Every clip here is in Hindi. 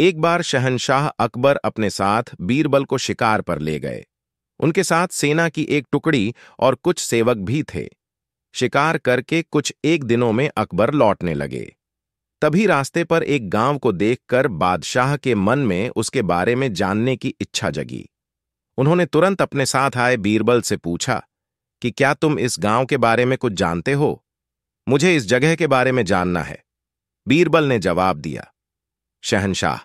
एक बार शहनशाह अकबर अपने साथ बीरबल को शिकार पर ले गए उनके साथ सेना की एक टुकड़ी और कुछ सेवक भी थे शिकार करके कुछ एक दिनों में अकबर लौटने लगे तभी रास्ते पर एक गांव को देखकर बादशाह के मन में उसके बारे में जानने की इच्छा जगी उन्होंने तुरंत अपने साथ आए बीरबल से पूछा कि क्या तुम इस गांव के बारे में कुछ जानते हो मुझे इस जगह के बारे में जानना है बीरबल ने जवाब दिया शहनशाह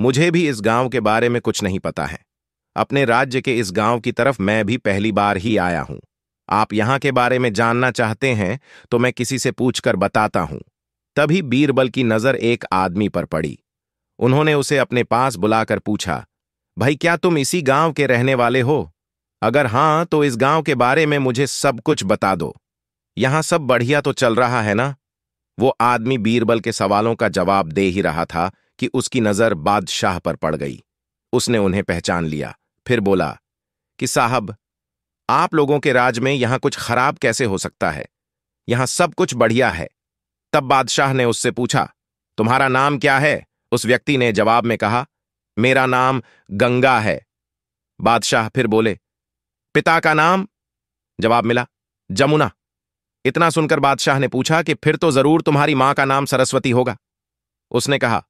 मुझे भी इस गांव के बारे में कुछ नहीं पता है अपने राज्य के इस गांव की तरफ मैं भी पहली बार ही आया हूं आप यहां के बारे में जानना चाहते हैं तो मैं किसी से पूछकर बताता हूं तभी बीरबल की नजर एक आदमी पर पड़ी उन्होंने उसे अपने पास बुलाकर पूछा भाई क्या तुम इसी गांव के रहने वाले हो अगर हां तो इस गांव के बारे में मुझे सब कुछ बता दो यहां सब बढ़िया तो चल रहा है ना वो आदमी बीरबल के सवालों का जवाब दे ही रहा था कि उसकी नजर बादशाह पर पड़ गई उसने उन्हें पहचान लिया फिर बोला कि साहब आप लोगों के राज में यहां कुछ खराब कैसे हो सकता है यहां सब कुछ बढ़िया है तब बादशाह ने उससे पूछा तुम्हारा नाम क्या है उस व्यक्ति ने जवाब में कहा मेरा नाम गंगा है बादशाह फिर बोले पिता का नाम जवाब मिला जमुना इतना सुनकर बादशाह ने पूछा कि फिर तो जरूर तुम्हारी मां का नाम सरस्वती होगा उसने कहा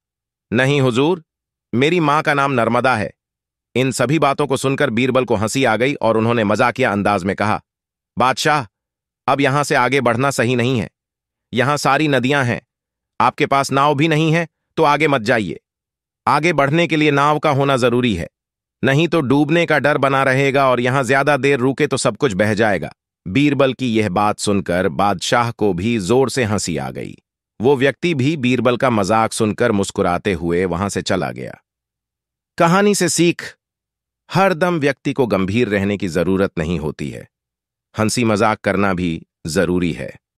नहीं हुजूर मेरी मां का नाम नर्मदा है इन सभी बातों को सुनकर बीरबल को हंसी आ गई और उन्होंने मजाकिया अंदाज में कहा बादशाह अब यहां से आगे बढ़ना सही नहीं है यहां सारी नदियां हैं आपके पास नाव भी नहीं है तो आगे मत जाइए आगे बढ़ने के लिए नाव का होना जरूरी है नहीं तो डूबने का डर बना रहेगा और यहां ज्यादा देर रुके तो सब कुछ बह जाएगा बीरबल की यह बात सुनकर बादशाह को भी जोर से हंसी आ गई वो व्यक्ति भी बीरबल का मजाक सुनकर मुस्कुराते हुए वहां से चला गया कहानी से सीख हर दम व्यक्ति को गंभीर रहने की जरूरत नहीं होती है हंसी मजाक करना भी जरूरी है